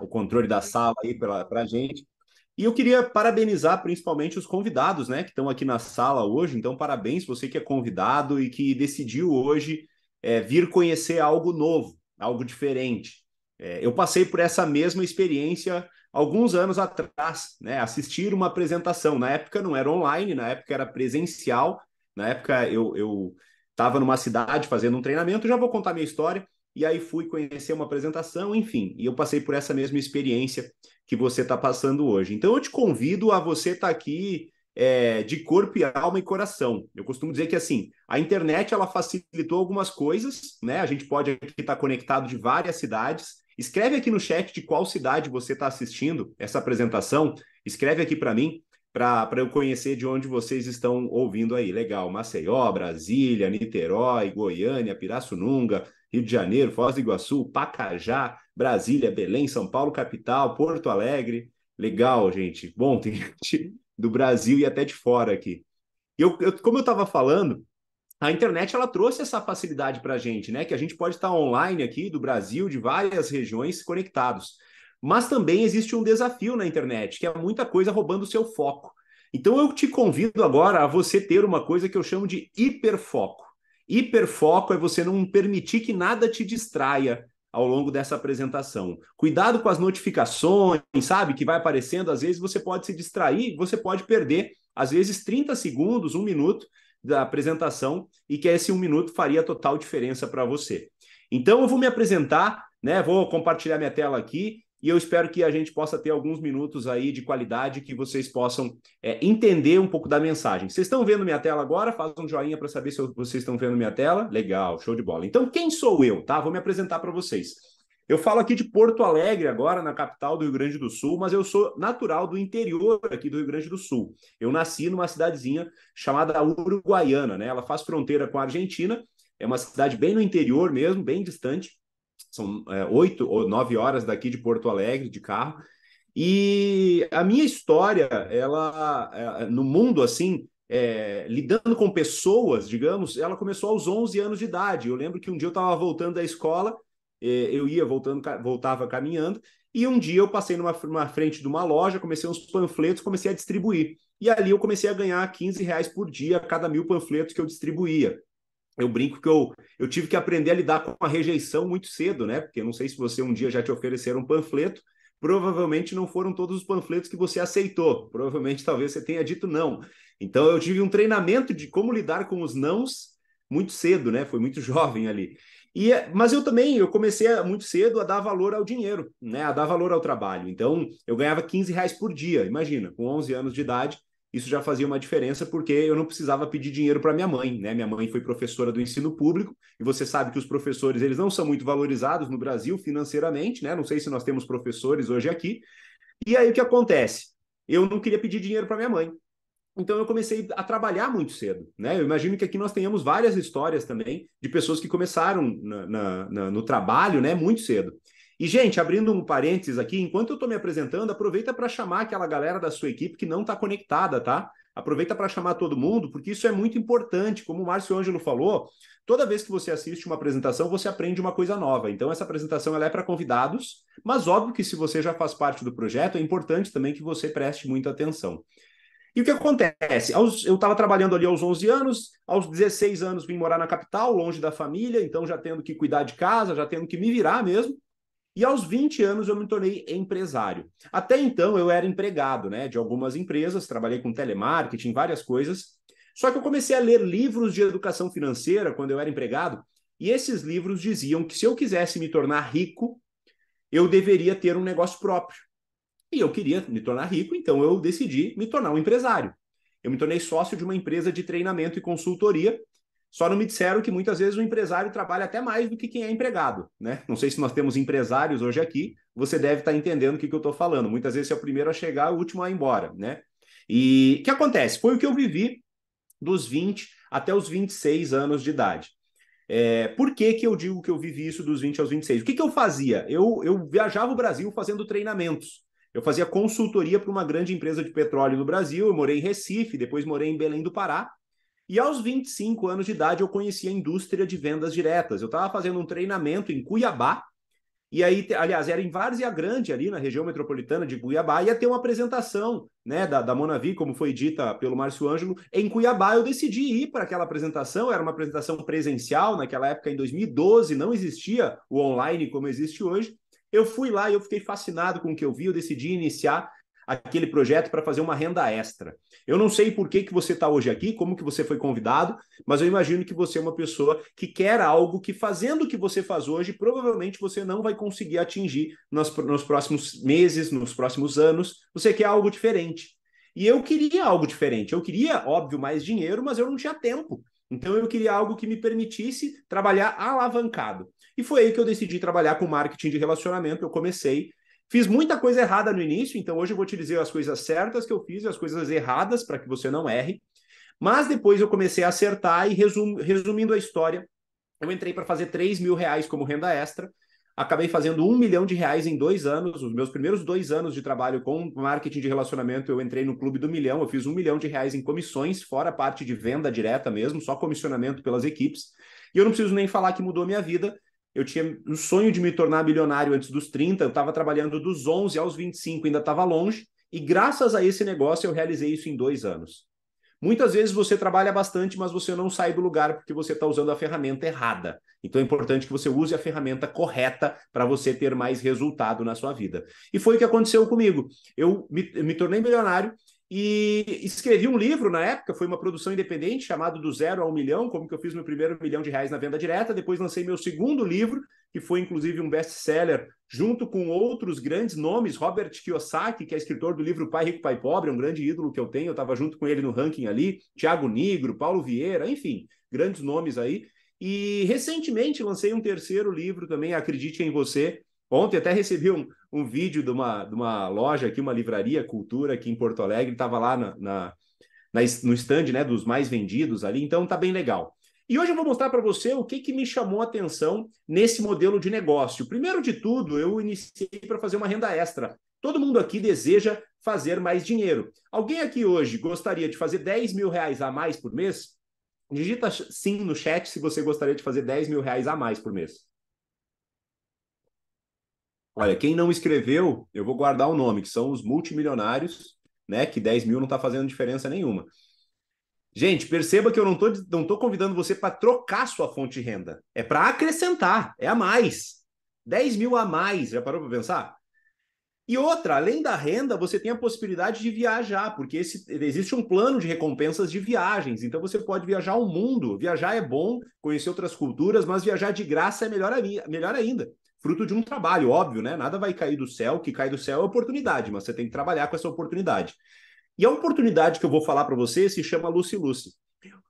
o controle da sala aí para a gente. E eu queria parabenizar principalmente os convidados, né, que estão aqui na sala hoje. Então, parabéns você que é convidado e que decidiu hoje é, vir conhecer algo novo, algo diferente. É, eu passei por essa mesma experiência alguns anos atrás, né, assistir uma apresentação. Na época não era online, na época era presencial. Na época eu estava numa cidade fazendo um treinamento, já vou contar minha história e aí fui conhecer uma apresentação, enfim, e eu passei por essa mesma experiência que você está passando hoje. Então eu te convido a você estar tá aqui é, de corpo e alma e coração. Eu costumo dizer que assim, a internet ela facilitou algumas coisas, né? A gente pode aqui estar tá conectado de várias cidades. Escreve aqui no chat de qual cidade você está assistindo essa apresentação. Escreve aqui para mim, para eu conhecer de onde vocês estão ouvindo aí. Legal, Maceió, Brasília, Niterói, Goiânia, Pirassununga, Rio de Janeiro, Foz do Iguaçu, Pacajá, Brasília, Belém, São Paulo, capital, Porto Alegre. Legal, gente. Bom, tem gente do Brasil e até de fora aqui. Eu, eu como eu estava falando, a internet ela trouxe essa facilidade para a gente, né? Que a gente pode estar tá online aqui do Brasil, de várias regiões conectados. Mas também existe um desafio na internet, que é muita coisa roubando o seu foco. Então eu te convido agora a você ter uma coisa que eu chamo de hiperfoco. Hiperfoco é você não permitir que nada te distraia ao longo dessa apresentação. Cuidado com as notificações, sabe? Que vai aparecendo, às vezes você pode se distrair, você pode perder, às vezes, 30 segundos, um minuto da apresentação, e que esse um minuto faria total diferença para você. Então, eu vou me apresentar, né? Vou compartilhar minha tela aqui e eu espero que a gente possa ter alguns minutos aí de qualidade que vocês possam é, entender um pouco da mensagem. Vocês estão vendo minha tela agora? Faz um joinha para saber se vocês estão vendo minha tela. Legal, show de bola. Então, quem sou eu, tá? Vou me apresentar para vocês. Eu falo aqui de Porto Alegre, agora na capital do Rio Grande do Sul, mas eu sou natural do interior aqui do Rio Grande do Sul. Eu nasci numa cidadezinha chamada Uruguaiana, né? Ela faz fronteira com a Argentina, é uma cidade bem no interior mesmo, bem distante, são é, oito ou nove horas daqui de Porto Alegre de carro. E a minha história, ela é, no mundo assim, é, lidando com pessoas, digamos, ela começou aos 11 anos de idade. Eu lembro que um dia eu estava voltando da escola, é, eu ia voltando, voltava caminhando, e um dia eu passei numa, numa frente de uma loja, comecei uns panfletos, comecei a distribuir. E ali eu comecei a ganhar 15 reais por dia a cada mil panfletos que eu distribuía eu brinco que eu, eu tive que aprender a lidar com a rejeição muito cedo, né? Porque eu não sei se você um dia já te ofereceram um panfleto, provavelmente não foram todos os panfletos que você aceitou, provavelmente talvez você tenha dito não. Então eu tive um treinamento de como lidar com os nãos muito cedo, né? Foi muito jovem ali. E, mas eu também, eu comecei muito cedo a dar valor ao dinheiro, né? A dar valor ao trabalho. Então, eu ganhava 15 reais por dia, imagina, com 11 anos de idade, isso já fazia uma diferença porque eu não precisava pedir dinheiro para minha mãe, né? Minha mãe foi professora do ensino público e você sabe que os professores eles não são muito valorizados no Brasil financeiramente, né? Não sei se nós temos professores hoje aqui. E aí o que acontece? Eu não queria pedir dinheiro para minha mãe. Então eu comecei a trabalhar muito cedo, né? Eu imagino que aqui nós tenhamos várias histórias também de pessoas que começaram na, na, na, no trabalho, né, muito cedo. E, gente, abrindo um parênteses aqui, enquanto eu estou me apresentando, aproveita para chamar aquela galera da sua equipe que não está conectada, tá? Aproveita para chamar todo mundo, porque isso é muito importante. Como o Márcio Ângelo falou, toda vez que você assiste uma apresentação, você aprende uma coisa nova. Então, essa apresentação ela é para convidados, mas óbvio que se você já faz parte do projeto, é importante também que você preste muita atenção. E o que acontece? eu estava trabalhando ali aos 11 anos, aos 16 anos vim morar na capital, longe da família, então já tendo que cuidar de casa, já tendo que me virar mesmo. E aos 20 anos eu me tornei empresário. Até então eu era empregado, né, de algumas empresas, trabalhei com telemarketing, várias coisas. Só que eu comecei a ler livros de educação financeira quando eu era empregado, e esses livros diziam que se eu quisesse me tornar rico, eu deveria ter um negócio próprio. E eu queria me tornar rico, então eu decidi me tornar um empresário. Eu me tornei sócio de uma empresa de treinamento e consultoria só não me disseram que muitas vezes o empresário trabalha até mais do que quem é empregado, né? Não sei se nós temos empresários hoje aqui, você deve estar tá entendendo o que, que eu estou falando. Muitas vezes você é o primeiro a chegar, o último a ir embora, né? E o que acontece? Foi o que eu vivi dos 20 até os 26 anos de idade. É, por que, que eu digo que eu vivi isso dos 20 aos 26? O que, que eu fazia? Eu, eu viajava o Brasil fazendo treinamentos. Eu fazia consultoria para uma grande empresa de petróleo no Brasil. Eu morei em Recife, depois morei em Belém do Pará. E aos 25 anos de idade eu conheci a indústria de vendas diretas. Eu estava fazendo um treinamento em Cuiabá, e aí, aliás, era em Várzea Grande, ali na região metropolitana de Cuiabá, ia ter uma apresentação né, da, da Monavi, como foi dita pelo Márcio Ângelo. Em Cuiabá, eu decidi ir para aquela apresentação, era uma apresentação presencial, naquela época, em 2012, não existia o online como existe hoje. Eu fui lá e eu fiquei fascinado com o que eu vi, eu decidi iniciar aquele projeto para fazer uma renda extra. Eu não sei por que, que você está hoje aqui, como que você foi convidado, mas eu imagino que você é uma pessoa que quer algo que, fazendo o que você faz hoje, provavelmente você não vai conseguir atingir nas, nos próximos meses, nos próximos anos. Você quer algo diferente. E eu queria algo diferente. Eu queria, óbvio, mais dinheiro, mas eu não tinha tempo. Então eu queria algo que me permitisse trabalhar alavancado. E foi aí que eu decidi trabalhar com marketing de relacionamento. Eu comecei Fiz muita coisa errada no início, então hoje eu vou te dizer as coisas certas que eu fiz e as coisas erradas para que você não erre. Mas depois eu comecei a acertar e resum, resumindo a história, eu entrei para fazer 3 mil reais como renda extra. Acabei fazendo um milhão de reais em dois anos. Os meus primeiros dois anos de trabalho com marketing de relacionamento, eu entrei no clube do milhão. Eu fiz um milhão de reais em comissões, fora a parte de venda direta mesmo, só comissionamento pelas equipes. E eu não preciso nem falar que mudou minha vida, eu tinha o sonho de me tornar bilionário antes dos 30, eu estava trabalhando dos 11 aos 25, ainda estava longe, e graças a esse negócio eu realizei isso em dois anos. Muitas vezes você trabalha bastante, mas você não sai do lugar porque você está usando a ferramenta errada. Então é importante que você use a ferramenta correta para você ter mais resultado na sua vida. E foi o que aconteceu comigo. Eu me, eu me tornei milionário e escrevi um livro na época, foi uma produção independente chamado Do Zero ao Milhão, como que eu fiz meu primeiro milhão de reais na venda direta. Depois lancei meu segundo livro, que foi inclusive um best-seller, junto com outros grandes nomes, Robert Kiyosaki, que é escritor do livro Pai Rico, Pai Pobre, é um grande ídolo que eu tenho, eu estava junto com ele no ranking ali, Tiago Negro Paulo Vieira, enfim, grandes nomes aí. E recentemente lancei um terceiro livro também, Acredite em Você, Ontem até recebi um, um vídeo de uma, de uma loja aqui, uma livraria Cultura aqui em Porto Alegre, estava lá na, na, na, no stand né, dos mais vendidos ali, então tá bem legal. E hoje eu vou mostrar para você o que, que me chamou a atenção nesse modelo de negócio. Primeiro de tudo, eu iniciei para fazer uma renda extra. Todo mundo aqui deseja fazer mais dinheiro. Alguém aqui hoje gostaria de fazer 10 mil reais a mais por mês? Digita sim no chat se você gostaria de fazer 10 mil reais a mais por mês. Olha, quem não escreveu, eu vou guardar o nome, que são os multimilionários, né? Que 10 mil não está fazendo diferença nenhuma. Gente, perceba que eu não estou não tô convidando você para trocar sua fonte de renda. É para acrescentar, é a mais. 10 mil a mais, já parou para pensar? E outra, além da renda, você tem a possibilidade de viajar, porque esse, existe um plano de recompensas de viagens. Então você pode viajar o mundo. Viajar é bom, conhecer outras culturas, mas viajar de graça é melhor, melhor ainda fruto de um trabalho, óbvio, né? Nada vai cair do céu, o que cai do céu é oportunidade, mas você tem que trabalhar com essa oportunidade. E a oportunidade que eu vou falar para você se chama Lucy Lucy.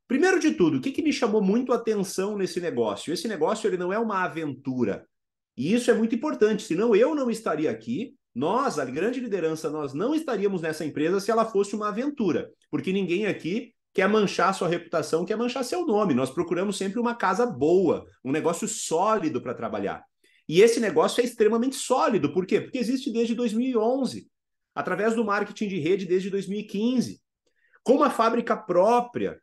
Primeiro de tudo, o que, que me chamou muito a atenção nesse negócio? Esse negócio ele não é uma aventura. E isso é muito importante, senão eu não estaria aqui, nós, a grande liderança, nós não estaríamos nessa empresa se ela fosse uma aventura, porque ninguém aqui quer manchar sua reputação, quer manchar seu nome. Nós procuramos sempre uma casa boa, um negócio sólido para trabalhar. E esse negócio é extremamente sólido. Por quê? Porque existe desde 2011, através do marketing de rede desde 2015, com uma fábrica própria,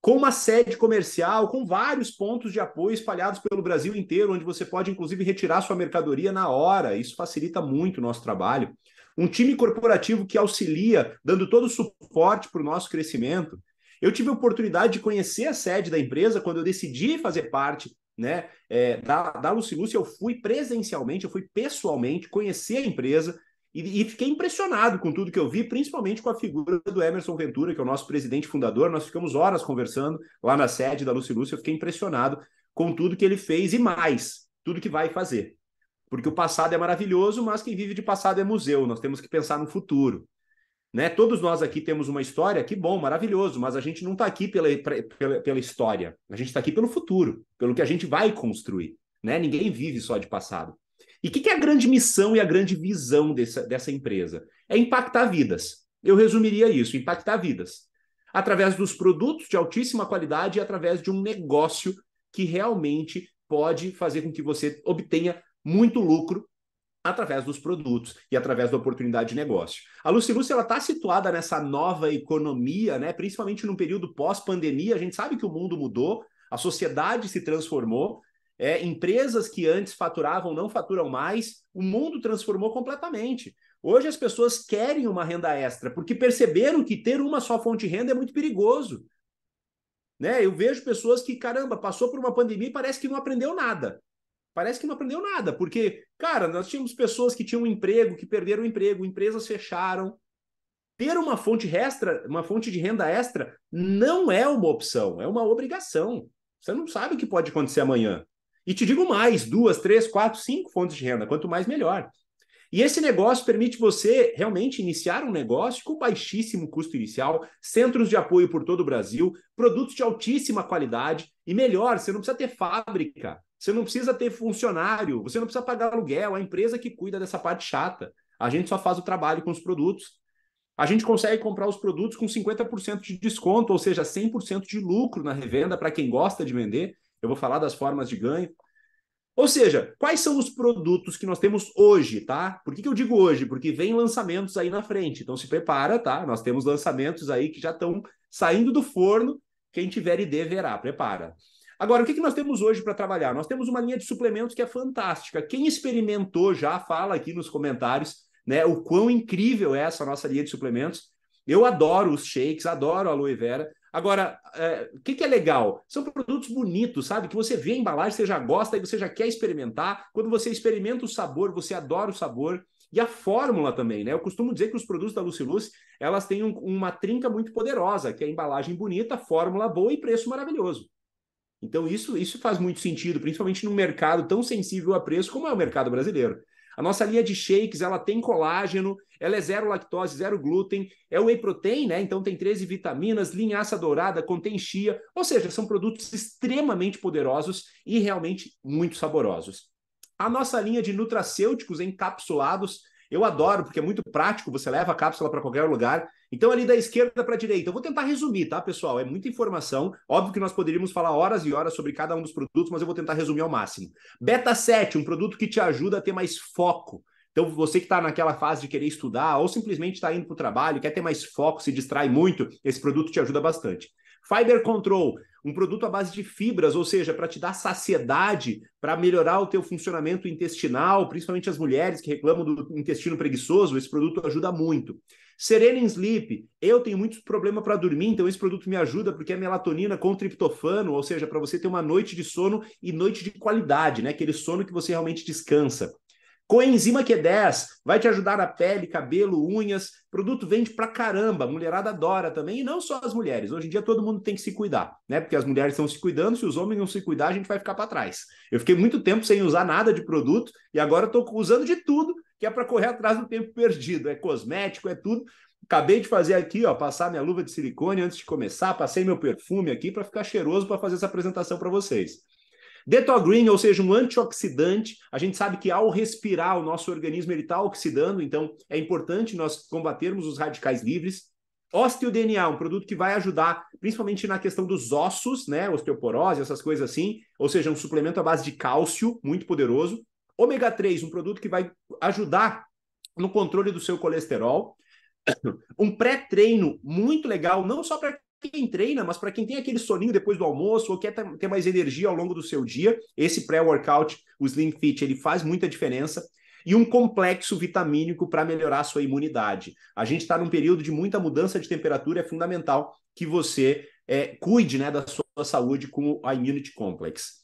com uma sede comercial, com vários pontos de apoio espalhados pelo Brasil inteiro, onde você pode, inclusive, retirar sua mercadoria na hora. Isso facilita muito o nosso trabalho. Um time corporativo que auxilia, dando todo o suporte para o nosso crescimento. Eu tive a oportunidade de conhecer a sede da empresa quando eu decidi fazer parte né? É, da, da Lucilúcia eu fui presencialmente, eu fui pessoalmente conhecer a empresa e, e, fiquei impressionado com tudo que eu vi, principalmente com a figura do Emerson Ventura, que é o nosso presidente fundador. Nós ficamos horas conversando lá na sede da Lucilúcia, eu fiquei impressionado com tudo que ele fez e mais, tudo que vai fazer. Porque o passado é maravilhoso, mas quem vive de passado é museu. Nós temos que pensar no futuro. Né? Todos nós aqui temos uma história, que bom, maravilhoso, mas a gente não está aqui pela, pela, pela história, a gente está aqui pelo futuro, pelo que a gente vai construir. Né? Ninguém vive só de passado. E o que, que, é a grande missão e a grande visão dessa, dessa empresa? É impactar vidas. Eu resumiria isso: impactar vidas. Através dos produtos de altíssima qualidade e através de um negócio que realmente pode fazer com que você obtenha muito lucro através dos produtos e através da oportunidade de negócio. A Lucilúcia ela está situada nessa nova economia, né? Principalmente num período pós-pandemia, a gente sabe que o mundo mudou, a sociedade se transformou, é, empresas que antes faturavam não faturam mais, o mundo transformou completamente. Hoje as pessoas querem uma renda extra porque perceberam que ter uma só fonte de renda é muito perigoso. Né? Eu vejo pessoas que, caramba, passou por uma pandemia e parece que não aprendeu nada parece que não aprendeu nada, porque, cara, nós tínhamos pessoas que tinham um emprego, que perderam o emprego, empresas fecharam. Ter uma fonte extra, uma fonte de renda extra, não é uma opção, é uma obrigação. Você não sabe o que pode acontecer amanhã. E te digo mais: duas, três, quatro, cinco fontes de renda, quanto mais melhor. E esse negócio permite você realmente iniciar um negócio com baixíssimo custo inicial, centros de apoio por todo o Brasil, produtos de altíssima qualidade e melhor, você não precisa ter fábrica. Você não precisa ter funcionário, você não precisa pagar aluguel, a empresa que cuida dessa parte chata. A gente só faz o trabalho com os produtos. A gente consegue comprar os produtos com 50% de desconto, ou seja, 100% de lucro na revenda para quem gosta de vender. Eu vou falar das formas de ganho. Ou seja, quais são os produtos que nós temos hoje, tá? Por que, que eu digo hoje? Porque vem lançamentos aí na frente. Então se prepara, tá? Nós temos lançamentos aí que já estão saindo do forno. Quem tiver ideia verá, prepara. Agora, o que, que nós temos hoje para trabalhar? Nós temos uma linha de suplementos que é fantástica. Quem experimentou já fala aqui nos comentários né, o quão incrível é essa nossa linha de suplementos. Eu adoro os shakes, adoro a aloe vera. Agora, é, o que, que é legal? São produtos bonitos, sabe? Que você vê a embalagem, você já gosta e você já quer experimentar. Quando você experimenta o sabor, você adora o sabor. E a fórmula também, né? Eu costumo dizer que os produtos da Luciluz, elas têm um, uma trinca muito poderosa, que é a embalagem bonita, fórmula boa e preço maravilhoso. Então, isso, isso faz muito sentido, principalmente num mercado tão sensível a preço como é o mercado brasileiro. A nossa linha de shakes, ela tem colágeno, ela é zero lactose, zero glúten, é whey protein, né? Então tem 13 vitaminas, linhaça dourada, contém chia, ou seja, são produtos extremamente poderosos e realmente muito saborosos. A nossa linha de nutracêuticos encapsulados eu adoro, porque é muito prático, você leva a cápsula para qualquer lugar. Então, ali da esquerda para a direita. Eu vou tentar resumir, tá, pessoal? É muita informação. Óbvio que nós poderíamos falar horas e horas sobre cada um dos produtos, mas eu vou tentar resumir ao máximo. Beta 7, um produto que te ajuda a ter mais foco. Então, você que está naquela fase de querer estudar ou simplesmente está indo para o trabalho, quer ter mais foco, se distrai muito, esse produto te ajuda bastante. Fiber Control, um produto à base de fibras, ou seja, para te dar saciedade, para melhorar o teu funcionamento intestinal, principalmente as mulheres que reclamam do intestino preguiçoso, esse produto ajuda muito. Serena Sleep, eu tenho muitos problemas para dormir, então esse produto me ajuda porque é melatonina com triptofano, ou seja, para você ter uma noite de sono e noite de qualidade, né? Aquele sono que você realmente descansa. Coenzima Q10 vai te ajudar na pele, cabelo, unhas. Produto vende pra caramba, mulherada adora também, e não só as mulheres. Hoje em dia todo mundo tem que se cuidar, né? Porque as mulheres estão se cuidando, se os homens não se cuidar, a gente vai ficar para trás. Eu fiquei muito tempo sem usar nada de produto e agora estou usando de tudo que é para correr atrás do tempo perdido. É cosmético, é tudo. Acabei de fazer aqui, ó, passar minha luva de silicone antes de começar, passei meu perfume aqui para ficar cheiroso para fazer essa apresentação para vocês. Detogreen, Green, ou seja, um antioxidante. A gente sabe que ao respirar, o nosso organismo está oxidando, então é importante nós combatermos os radicais livres. Osteo-DNA, um produto que vai ajudar, principalmente na questão dos ossos, né? Osteoporose, essas coisas assim. Ou seja, um suplemento à base de cálcio, muito poderoso. Ômega 3, um produto que vai ajudar no controle do seu colesterol. Um pré-treino muito legal, não só para quem treina, mas para quem tem aquele soninho depois do almoço ou quer ter mais energia ao longo do seu dia, esse pré-workout, o Slim Fit, ele faz muita diferença. E um complexo vitamínico para melhorar a sua imunidade. A gente está num período de muita mudança de temperatura, é fundamental que você é, cuide né, da sua saúde com a Immunity Complex.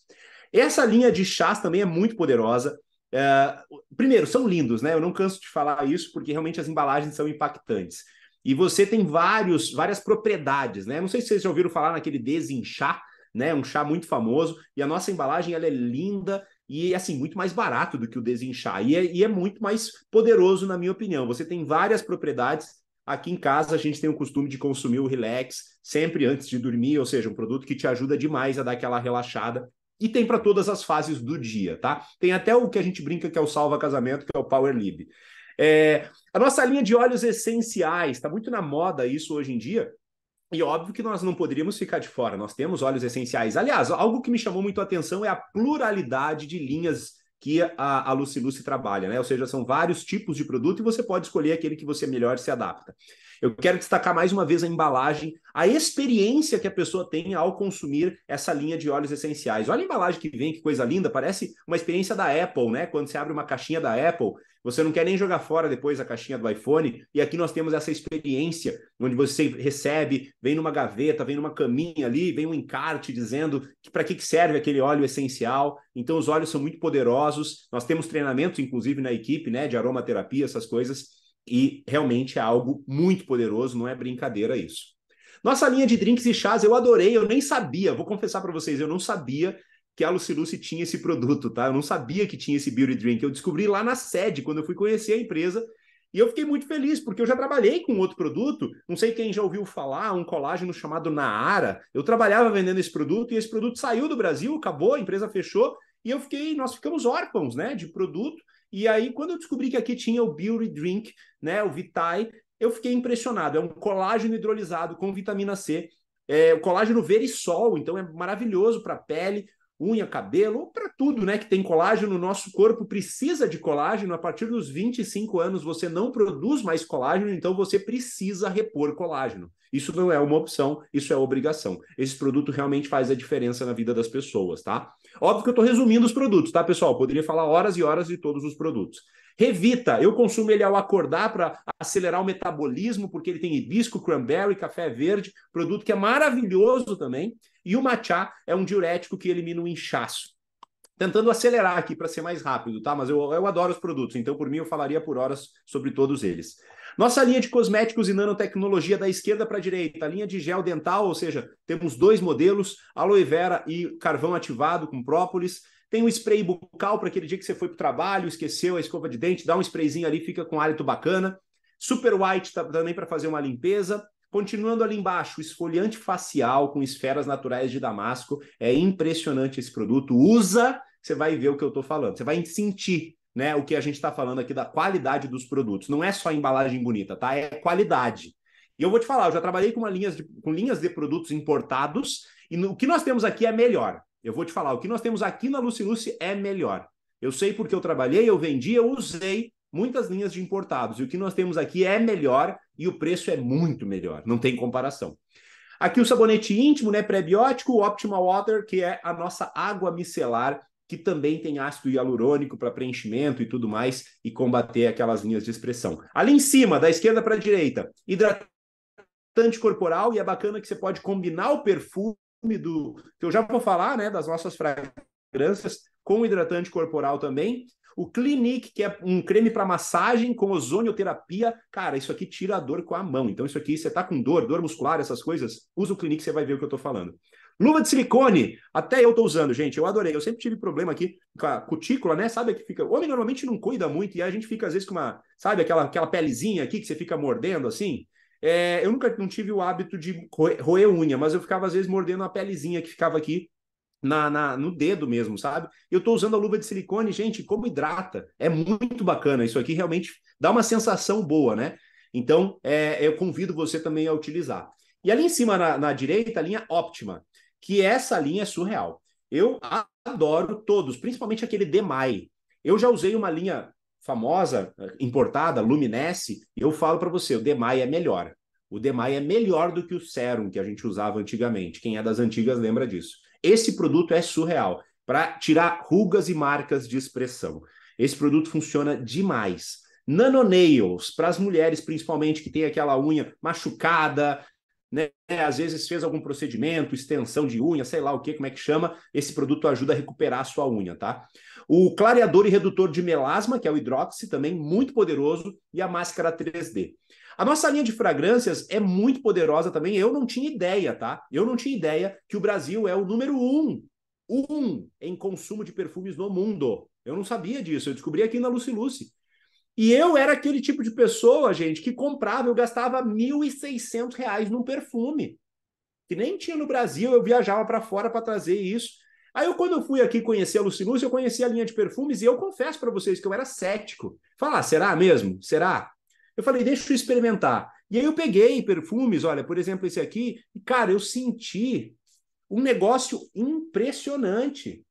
Essa linha de chás também é muito poderosa. É, primeiro, são lindos, né? Eu não canso de falar isso, porque realmente as embalagens são impactantes. E você tem vários, várias propriedades, né? Não sei se vocês já ouviram falar naquele desinchar, né? Um chá muito famoso. E a nossa embalagem ela é linda e assim muito mais barato do que o desinchar e é, e é muito mais poderoso na minha opinião. Você tem várias propriedades. Aqui em casa a gente tem o costume de consumir o Relax sempre antes de dormir, ou seja, um produto que te ajuda demais a dar aquela relaxada e tem para todas as fases do dia, tá? Tem até o que a gente brinca que é o salva casamento, que é o Power Lib. É, a nossa linha de óleos essenciais, está muito na moda isso hoje em dia. E óbvio que nós não poderíamos ficar de fora, nós temos óleos essenciais. Aliás, algo que me chamou muito a atenção é a pluralidade de linhas que a, a Lucy Lucy trabalha, né? Ou seja, são vários tipos de produto e você pode escolher aquele que você melhor se adapta. Eu quero destacar mais uma vez a embalagem, a experiência que a pessoa tem ao consumir essa linha de óleos essenciais. Olha a embalagem que vem, que coisa linda, parece uma experiência da Apple, né? Quando você abre uma caixinha da Apple, você não quer nem jogar fora depois a caixinha do iPhone, e aqui nós temos essa experiência, onde você recebe, vem numa gaveta, vem numa caminha ali, vem um encarte dizendo para que, que serve aquele óleo essencial. Então, os óleos são muito poderosos. Nós temos treinamentos, inclusive, na equipe, né, de aromaterapia, essas coisas e realmente é algo muito poderoso, não é brincadeira isso. Nossa linha de drinks e chás eu adorei, eu nem sabia, vou confessar para vocês, eu não sabia que a Lucy tinha esse produto, tá? Eu não sabia que tinha esse Beauty Drink. Eu descobri lá na sede, quando eu fui conhecer a empresa, e eu fiquei muito feliz, porque eu já trabalhei com outro produto, não sei quem já ouviu falar, um colágeno chamado Naara. Eu trabalhava vendendo esse produto e esse produto saiu do Brasil, acabou, a empresa fechou, e eu fiquei, nós ficamos órfãos, né, de produto. E aí, quando eu descobri que aqui tinha o Beauty Drink, né, o Vitae, eu fiquei impressionado. É um colágeno hidrolisado com vitamina C. É, o colágeno verisol, então é maravilhoso para a pele, unha, cabelo, para tudo, né? Que tem colágeno, o nosso corpo precisa de colágeno. A partir dos 25 anos você não produz mais colágeno, então você precisa repor colágeno. Isso não é uma opção, isso é obrigação. Esse produto realmente faz a diferença na vida das pessoas, tá? Óbvio que eu estou resumindo os produtos, tá, pessoal? poderia falar horas e horas de todos os produtos. Revita, eu consumo ele ao acordar para acelerar o metabolismo, porque ele tem hibisco, cranberry, café verde, produto que é maravilhoso também. E o matcha é um diurético que elimina o inchaço. Tentando acelerar aqui para ser mais rápido, tá? Mas eu, eu adoro os produtos, então por mim eu falaria por horas sobre todos eles. Nossa linha de cosméticos e nanotecnologia da esquerda para a direita, a linha de gel dental, ou seja, temos dois modelos, aloe vera e carvão ativado com própolis. Tem um spray bucal para aquele dia que você foi para o trabalho, esqueceu a escova de dente, dá um sprayzinho ali, fica com hálito bacana. Super White tá, também para fazer uma limpeza. Continuando ali embaixo, esfoliante facial com esferas naturais de Damasco. É impressionante esse produto. Usa, você vai ver o que eu estou falando. Você vai sentir né, o que a gente está falando aqui da qualidade dos produtos. Não é só embalagem bonita, tá? É qualidade. E eu vou te falar, eu já trabalhei com, linhas de, com linhas de produtos importados e no, o que nós temos aqui é melhor. Eu vou te falar, o que nós temos aqui na Lucy é melhor. Eu sei porque eu trabalhei, eu vendi, eu usei muitas linhas de importados. E o que nós temos aqui é melhor e o preço é muito melhor, não tem comparação. Aqui o sabonete íntimo, né, pré-biótico, o Optimal Water, que é a nossa água micelar, que também tem ácido hialurônico para preenchimento e tudo mais, e combater aquelas linhas de expressão. Ali em cima, da esquerda para a direita, hidratante corporal, e é bacana que você pode combinar o perfume que eu já vou falar, né, das nossas fragrâncias com hidratante corporal também. O Clinique, que é um creme para massagem com ozonioterapia. Cara, isso aqui tira a dor com a mão. Então, isso aqui, você tá com dor, dor muscular, essas coisas, usa o Clinique, você vai ver o que eu tô falando. Luva de silicone, até eu tô usando, gente. Eu adorei. Eu sempre tive problema aqui com a cutícula, né? Sabe que fica. O homem normalmente não cuida muito e a gente fica, às vezes, com uma. Sabe aquela, aquela pelezinha aqui que você fica mordendo assim? É, eu nunca não tive o hábito de roer unha, mas eu ficava às vezes mordendo a pelezinha que ficava aqui na, na, no dedo mesmo, sabe? Eu tô usando a luva de silicone, gente, como hidrata. É muito bacana. Isso aqui realmente dá uma sensação boa, né? Então, é, eu convido você também a utilizar. E ali em cima, na, na direita, a linha óptima, que essa linha é surreal. Eu adoro todos, principalmente aquele Demai. Eu já usei uma linha famosa, importada, Luminesce, eu falo para você, o Demai é melhor. O DMAI é melhor do que o Serum que a gente usava antigamente. Quem é das antigas lembra disso. Esse produto é surreal para tirar rugas e marcas de expressão. Esse produto funciona demais. Nano nails para as mulheres, principalmente que tem aquela unha machucada, né? Às vezes fez algum procedimento, extensão de unha, sei lá o que, como é que chama. Esse produto ajuda a recuperar a sua unha, tá? O clareador e redutor de melasma, que é o hidróxido também muito poderoso, e a máscara 3D. A nossa linha de fragrâncias é muito poderosa também. Eu não tinha ideia, tá? Eu não tinha ideia que o Brasil é o número um, um em consumo de perfumes no mundo. Eu não sabia disso. Eu descobri aqui na Lucy Lucy. E eu era aquele tipo de pessoa, gente, que comprava, eu gastava R$ 1.600 num perfume, que nem tinha no Brasil, eu viajava para fora para trazer isso. Aí, eu, quando eu fui aqui conhecer a Lucinus, eu conheci a linha de perfumes e eu confesso para vocês que eu era cético. Falar, ah, será mesmo? Será? Eu falei, deixa eu experimentar. E aí eu peguei perfumes, olha, por exemplo, esse aqui, e cara, eu senti um negócio impressionante.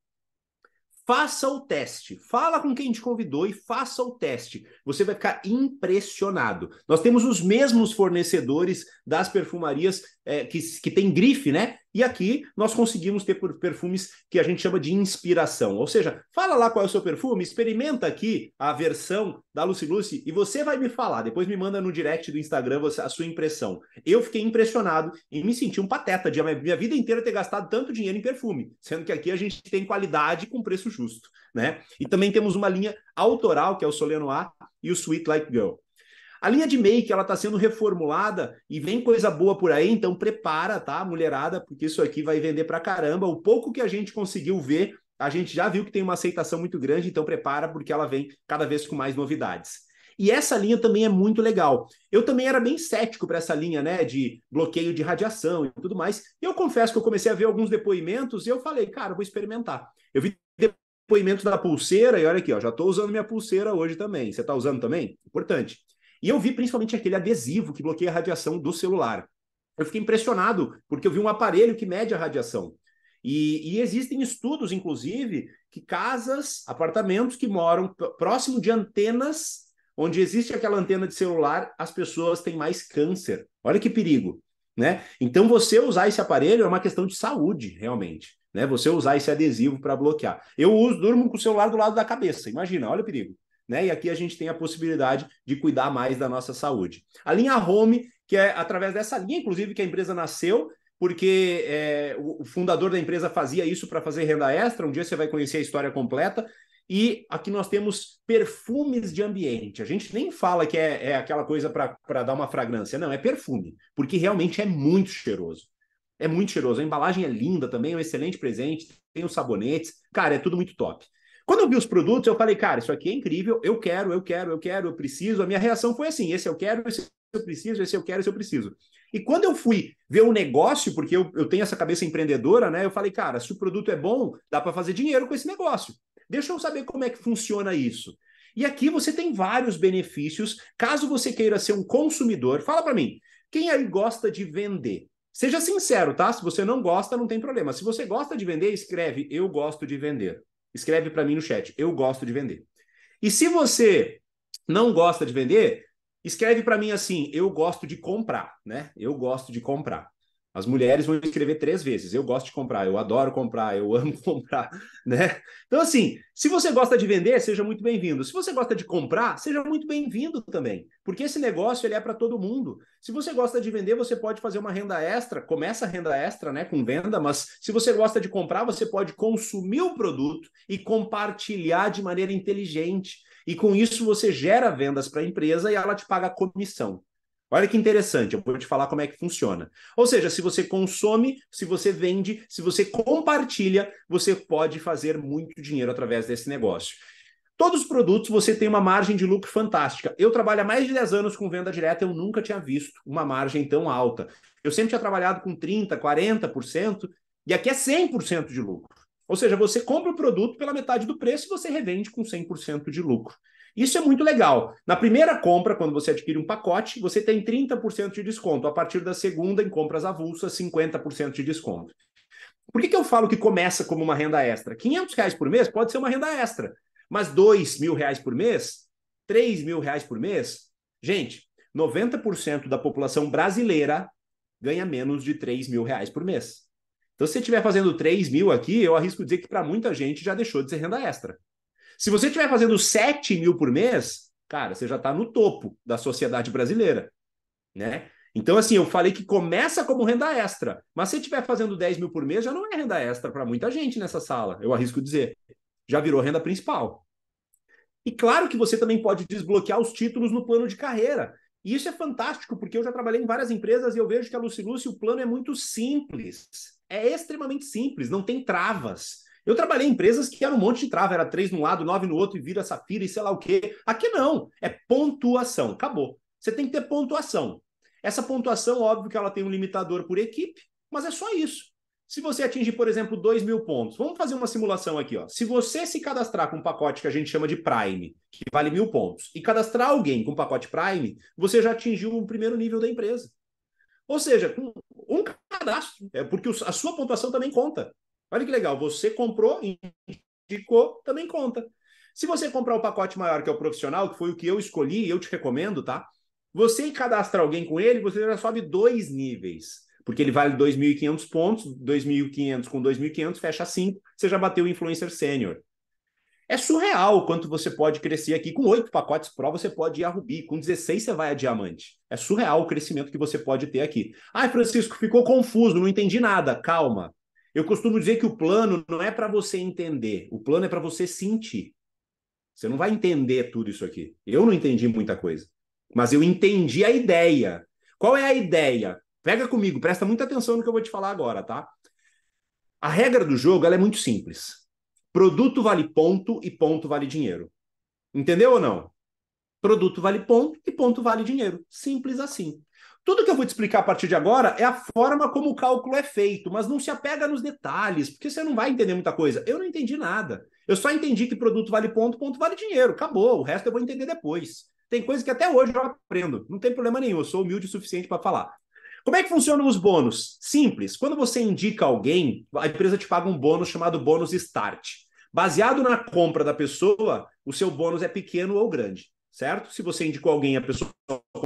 Faça o teste. Fala com quem te convidou e faça o teste. Você vai ficar impressionado. Nós temos os mesmos fornecedores das perfumarias é, que, que tem grife, né? E aqui nós conseguimos ter perfumes que a gente chama de inspiração. Ou seja, fala lá qual é o seu perfume, experimenta aqui a versão da Lucy Lucy e você vai me falar. Depois me manda no direct do Instagram a sua impressão. Eu fiquei impressionado e me senti um pateta de minha vida inteira ter gastado tanto dinheiro em perfume, sendo que aqui a gente tem qualidade com preço justo. Né? E também temos uma linha autoral, que é o Solenoir e o Sweet Like Girl. A linha de make, ela está sendo reformulada e vem coisa boa por aí, então prepara, tá, mulherada, porque isso aqui vai vender pra caramba. O pouco que a gente conseguiu ver, a gente já viu que tem uma aceitação muito grande, então prepara, porque ela vem cada vez com mais novidades. E essa linha também é muito legal. Eu também era bem cético para essa linha, né, de bloqueio de radiação e tudo mais. E eu confesso que eu comecei a ver alguns depoimentos e eu falei, cara, vou experimentar. Eu vi depoimentos da pulseira e olha aqui, ó, já estou usando minha pulseira hoje também. Você está usando também? Importante. E eu vi principalmente aquele adesivo que bloqueia a radiação do celular. Eu fiquei impressionado, porque eu vi um aparelho que mede a radiação. E, e, existem estudos, inclusive, que casas, apartamentos que moram próximo de antenas, onde existe aquela antena de celular, as pessoas têm mais câncer. Olha que perigo, né? Então, você usar esse aparelho é uma questão de saúde, realmente. Né? Você usar esse adesivo para bloquear. Eu uso, durmo com o celular do lado da cabeça, imagina, olha o perigo né? E aqui a gente tem a possibilidade de cuidar mais da nossa saúde. A linha Home, que é através dessa linha, inclusive, que a empresa nasceu, porque é, o fundador da empresa fazia isso para fazer renda extra. Um dia você vai conhecer a história completa. E aqui nós temos perfumes de ambiente. A gente nem fala que é, é aquela coisa para dar uma fragrância, não, é perfume, porque realmente é muito cheiroso. É muito cheiroso. A embalagem é linda também, é um excelente presente. Tem os sabonetes, cara, é tudo muito top. Quando eu vi os produtos, eu falei, cara, isso aqui é incrível, eu quero, eu quero, eu quero, eu preciso. A minha reação foi assim: esse eu quero, esse eu preciso, esse eu quero, esse eu preciso. E quando eu fui ver o um negócio, porque eu, eu tenho essa cabeça empreendedora, né? Eu falei, cara, se o produto é bom, dá para fazer dinheiro com esse negócio. Deixa eu saber como é que funciona isso. E aqui você tem vários benefícios, caso você queira ser um consumidor. Fala para mim, quem aí gosta de vender? Seja sincero, tá? Se você não gosta, não tem problema. Se você gosta de vender, escreve eu gosto de vender. Escreve para mim no chat. Eu gosto de vender. E se você não gosta de vender, escreve para mim assim: eu gosto de comprar, né? Eu gosto de comprar. As mulheres vão escrever três vezes. Eu gosto de comprar, eu adoro comprar, eu amo comprar, né? Então, assim, se você gosta de vender, seja muito bem-vindo. Se você gosta de comprar, seja muito bem-vindo também, porque esse negócio ele é para todo mundo. Se você gosta de vender, você pode fazer uma renda extra, começa a renda extra, né, com venda, mas se você gosta de comprar, você pode consumir o produto e compartilhar de maneira inteligente. E com isso você gera vendas para a empresa e ela te paga comissão. Olha que interessante, eu vou te falar como é que funciona. Ou seja, se você consome, se você vende, se você compartilha, você pode fazer muito dinheiro através desse negócio. Todos os produtos você tem uma margem de lucro fantástica. Eu trabalho há mais de 10 anos com venda direta, eu nunca tinha visto uma margem tão alta. Eu sempre tinha trabalhado com 30%, 40%, e aqui é 100% de lucro. Ou seja, você compra o produto pela metade do preço e você revende com 100% de lucro. Isso é muito legal. Na primeira compra, quando você adquire um pacote, você tem 30% de desconto. A partir da segunda, em compras avulsas, 50% de desconto. Por que, que eu falo que começa como uma renda extra? 500 reais por mês pode ser uma renda extra, mas 2 mil reais por mês, 3 mil reais por mês, gente, 90% da população brasileira ganha menos de 3 mil reais por mês. Então, se você estiver fazendo 3 mil aqui, eu arrisco dizer que para muita gente já deixou de ser renda extra. Se você estiver fazendo 7 mil por mês, cara, você já está no topo da sociedade brasileira, né? Então, assim, eu falei que começa como renda extra, mas se você estiver fazendo 10 mil por mês, já não é renda extra para muita gente nessa sala, eu arrisco dizer. Já virou renda principal. E claro que você também pode desbloquear os títulos no plano de carreira. E isso é fantástico, porque eu já trabalhei em várias empresas e eu vejo que a Luciluce, o plano é muito simples. É extremamente simples, não tem travas. Eu trabalhei em empresas que era um monte de trava, era três no lado, nove no outro, e vira safira e sei lá o quê. Aqui não, é pontuação, acabou. Você tem que ter pontuação. Essa pontuação, óbvio que ela tem um limitador por equipe, mas é só isso. Se você atingir, por exemplo, 2 mil pontos, vamos fazer uma simulação aqui. Ó. Se você se cadastrar com um pacote que a gente chama de Prime, que vale mil pontos, e cadastrar alguém com um pacote Prime, você já atingiu o primeiro nível da empresa. Ou seja, com um cadastro, é porque a sua pontuação também conta. Olha que legal, você comprou, indicou, também conta. Se você comprar o pacote maior, que é o profissional, que foi o que eu escolhi, eu te recomendo, tá? Você cadastra alguém com ele, você já sobe dois níveis, porque ele vale 2.500 pontos, 2.500 com 2.500 fecha 5, você já bateu o influencer sênior. É surreal o quanto você pode crescer aqui. Com oito pacotes Pro, você pode ir a Rubi. Com 16, você vai a Diamante. É surreal o crescimento que você pode ter aqui. Ai, Francisco, ficou confuso, não entendi nada. Calma. Eu costumo dizer que o plano não é para você entender, o plano é para você sentir. Você não vai entender tudo isso aqui. Eu não entendi muita coisa, mas eu entendi a ideia. Qual é a ideia? Pega comigo, presta muita atenção no que eu vou te falar agora, tá? A regra do jogo é muito simples. Produto vale ponto e ponto vale dinheiro. Entendeu ou não? Produto vale ponto e ponto vale dinheiro. Simples assim. Tudo que eu vou te explicar a partir de agora é a forma como o cálculo é feito, mas não se apega nos detalhes, porque você não vai entender muita coisa. Eu não entendi nada. Eu só entendi que produto vale ponto, ponto vale dinheiro. Acabou. O resto eu vou entender depois. Tem coisa que até hoje eu aprendo. Não tem problema nenhum. Eu sou humilde o suficiente para falar. Como é que funcionam os bônus? Simples. Quando você indica alguém, a empresa te paga um bônus chamado bônus start. Baseado na compra da pessoa, o seu bônus é pequeno ou grande, certo? Se você indicou alguém, a pessoa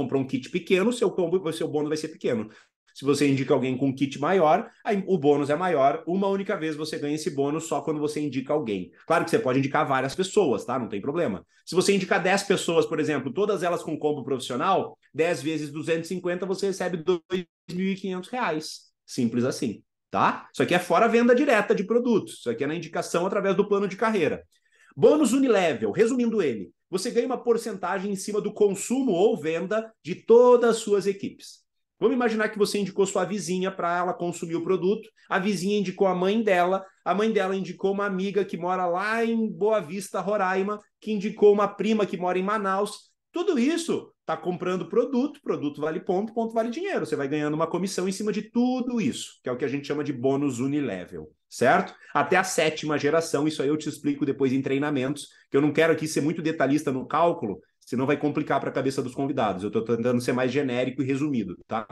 comprou um kit pequeno, seu combo, seu bônus vai ser pequeno. Se você indica alguém com um kit maior, aí o bônus é maior. Uma única vez você ganha esse bônus só quando você indica alguém. Claro que você pode indicar várias pessoas, tá? Não tem problema. Se você indicar 10 pessoas, por exemplo, todas elas com combo profissional, 10 vezes 250, você recebe R$ 2.500. Simples assim, tá? Isso aqui é fora venda direta de produtos. Isso aqui é na indicação através do plano de carreira. Bônus Unilevel, resumindo ele, você ganha uma porcentagem em cima do consumo ou venda de todas as suas equipes. Vamos imaginar que você indicou sua vizinha para ela consumir o produto, a vizinha indicou a mãe dela, a mãe dela indicou uma amiga que mora lá em Boa Vista, Roraima, que indicou uma prima que mora em Manaus. Tudo isso está comprando produto, produto vale ponto, ponto vale dinheiro. Você vai ganhando uma comissão em cima de tudo isso, que é o que a gente chama de bônus unilevel certo? Até a sétima geração, isso aí eu te explico depois em treinamentos, que eu não quero aqui ser muito detalhista no cálculo, senão vai complicar para a cabeça dos convidados. Eu estou tentando ser mais genérico e resumido, tá?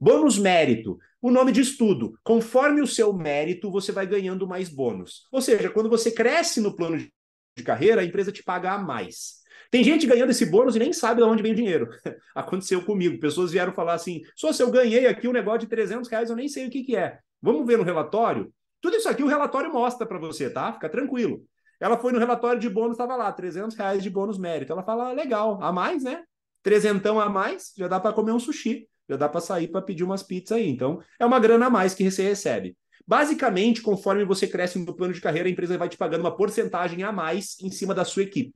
Bônus mérito, o nome diz tudo. Conforme o seu mérito, você vai ganhando mais bônus. Ou seja, quando você cresce no plano de carreira, a empresa te paga a mais. Tem gente ganhando esse bônus e nem sabe de onde vem o dinheiro. Aconteceu comigo. Pessoas vieram falar assim: Sou se eu ganhei aqui um negócio de 300 reais, eu nem sei o que, que é. Vamos ver no relatório? Tudo isso aqui o relatório mostra para você, tá? Fica tranquilo. Ela foi no relatório de bônus, estava lá, 300 reais de bônus mérito. Ela fala, ah, legal, a mais, né? Trezentão a mais, já dá para comer um sushi, já dá para sair para pedir umas pizzas aí. Então, é uma grana a mais que você recebe. Basicamente, conforme você cresce no plano de carreira, a empresa vai te pagando uma porcentagem a mais em cima da sua equipe.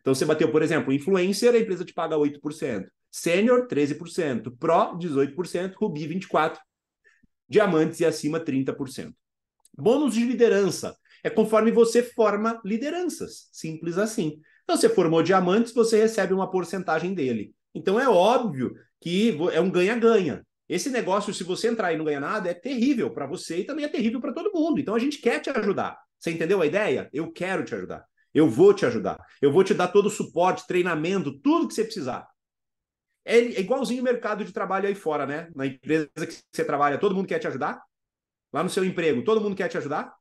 Então, você bateu, por exemplo, influencer, a empresa te paga 8%. Sênior, 13%. Pro, 18%. Rubi, 24%. Diamantes e acima, 30%. Bônus de liderança é conforme você forma lideranças, simples assim. Então, você formou diamantes, você recebe uma porcentagem dele. Então, é óbvio que é um ganha-ganha. Esse negócio, se você entrar e não ganhar nada, é terrível para você e também é terrível para todo mundo. Então, a gente quer te ajudar. Você entendeu a ideia? Eu quero te ajudar. Eu vou te ajudar. Eu vou te dar todo o suporte, treinamento, tudo que você precisar. É, é igualzinho o mercado de trabalho aí fora, né? Na empresa que você trabalha, todo mundo quer te ajudar? Lá no seu emprego, todo mundo quer te ajudar?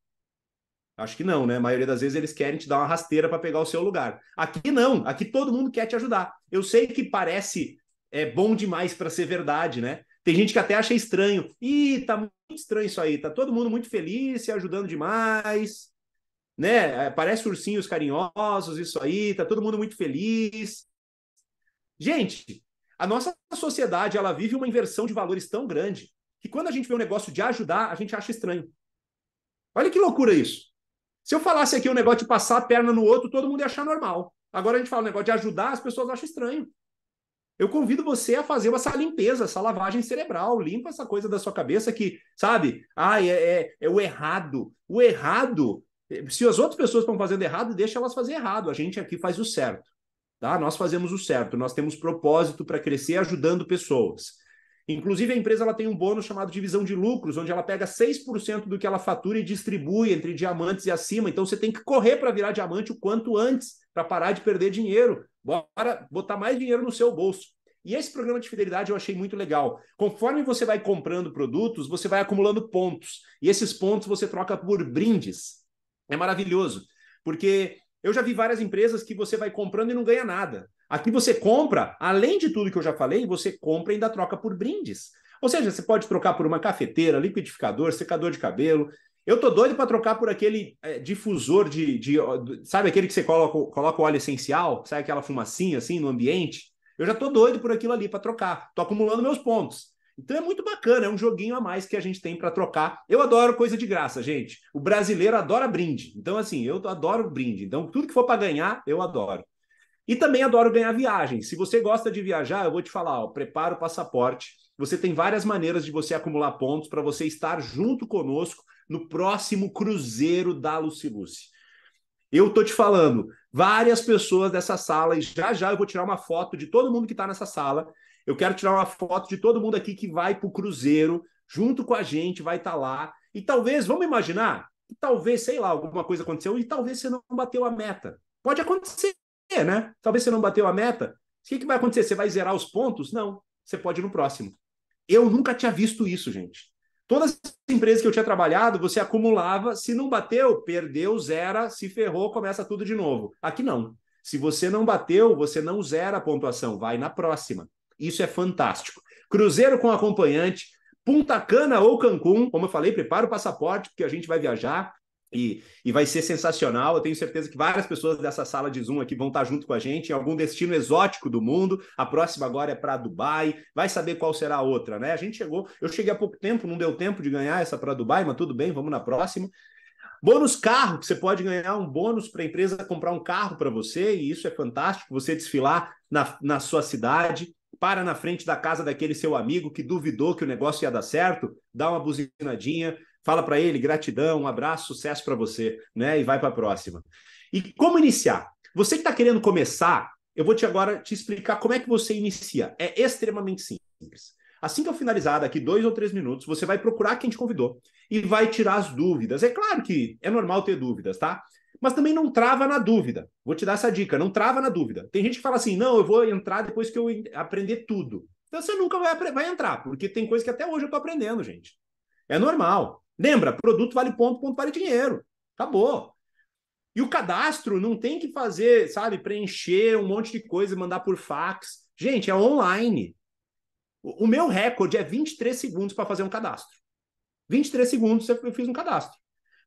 Acho que não, né? A maioria das vezes eles querem te dar uma rasteira para pegar o seu lugar. Aqui não, aqui todo mundo quer te ajudar. Eu sei que parece é bom demais para ser verdade, né? Tem gente que até acha estranho. Ih, tá muito estranho isso aí. Tá todo mundo muito feliz, se ajudando demais, né? É, parece ursinhos carinhosos isso aí. Tá todo mundo muito feliz. Gente, a nossa sociedade ela vive uma inversão de valores tão grande que quando a gente vê um negócio de ajudar, a gente acha estranho. Olha que loucura isso. Se eu falasse aqui um negócio de passar a perna no outro, todo mundo ia achar normal. Agora a gente fala um negócio de ajudar, as pessoas acham estranho. Eu convido você a fazer essa limpeza, essa lavagem cerebral. Limpa essa coisa da sua cabeça que, sabe? Ah, é, é, é o errado. O errado. Se as outras pessoas estão fazendo errado, deixa elas fazer errado. A gente aqui faz o certo. Tá? Nós fazemos o certo. Nós temos propósito para crescer ajudando pessoas. Inclusive, a empresa ela tem um bônus chamado divisão de lucros, onde ela pega 6% do que ela fatura e distribui entre diamantes e acima. Então, você tem que correr para virar diamante o quanto antes, para parar de perder dinheiro. Bora botar mais dinheiro no seu bolso. E esse programa de fidelidade eu achei muito legal. Conforme você vai comprando produtos, você vai acumulando pontos. E esses pontos você troca por brindes. É maravilhoso. Porque eu já vi várias empresas que você vai comprando e não ganha nada. Aqui você compra, além de tudo que eu já falei, você compra e ainda troca por brindes. Ou seja, você pode trocar por uma cafeteira, liquidificador, secador de cabelo. Eu tô doido para trocar por aquele é, difusor de, de, Sabe aquele que você coloca, coloca óleo essencial? Sai aquela fumacinha assim no ambiente? Eu já tô doido por aquilo ali para trocar. Tô acumulando meus pontos. Então é muito bacana, é um joguinho a mais que a gente tem para trocar. Eu adoro coisa de graça, gente. O brasileiro adora brinde. Então, assim, eu adoro brinde. Então, tudo que for para ganhar, eu adoro. E também adoro ganhar viagem. Se você gosta de viajar, eu vou te falar, ó, prepara o passaporte. Você tem várias maneiras de você acumular pontos para você estar junto conosco no próximo cruzeiro da Luciluce. Eu tô te falando, várias pessoas dessa sala, e já já eu vou tirar uma foto de todo mundo que está nessa sala. Eu quero tirar uma foto de todo mundo aqui que vai para o cruzeiro, junto com a gente, vai estar tá lá. E talvez, vamos imaginar, talvez, sei lá, alguma coisa aconteceu e talvez você não bateu a meta. Pode acontecer é, né? Talvez você não bateu a meta. O que, que vai acontecer? Você vai zerar os pontos? Não. Você pode ir no próximo. Eu nunca tinha visto isso, gente. Todas as empresas que eu tinha trabalhado, você acumulava, se não bateu, perdeu, zera, se ferrou, começa tudo de novo. Aqui não. Se você não bateu, você não zera a pontuação, vai na próxima. Isso é fantástico. Cruzeiro com acompanhante, Punta Cana ou Cancún, como eu falei, prepara o passaporte, porque a gente vai viajar. E, e vai ser sensacional. Eu tenho certeza que várias pessoas dessa sala de Zoom aqui vão estar junto com a gente em algum destino exótico do mundo. A próxima agora é para Dubai. Vai saber qual será a outra, né? A gente chegou, eu cheguei há pouco tempo, não deu tempo de ganhar essa para Dubai, mas tudo bem, vamos na próxima. Bônus carro, que você pode ganhar um bônus para a empresa comprar um carro para você, e isso é fantástico. Você desfilar na, na sua cidade, para na frente da casa daquele seu amigo que duvidou que o negócio ia dar certo, dá uma buzinadinha, Fala para ele, gratidão, um abraço, sucesso para você, né? E vai para a próxima. E como iniciar? Você que está querendo começar, eu vou te agora te explicar como é que você inicia. É extremamente simples. Assim que eu finalizar daqui dois ou três minutos, você vai procurar quem te convidou e vai tirar as dúvidas. É claro que é normal ter dúvidas, tá? Mas também não trava na dúvida. Vou te dar essa dica, não trava na dúvida. Tem gente que fala assim, não, eu vou entrar depois que eu aprender tudo. Então você nunca vai, vai entrar, porque tem coisa que até hoje eu estou aprendendo, gente. É normal. Lembra, produto vale ponto, ponto vale dinheiro. Acabou. E o cadastro não tem que fazer, sabe, preencher um monte de coisa e mandar por fax. Gente, é online. O meu recorde é 23 segundos para fazer um cadastro. 23 segundos eu fiz um cadastro.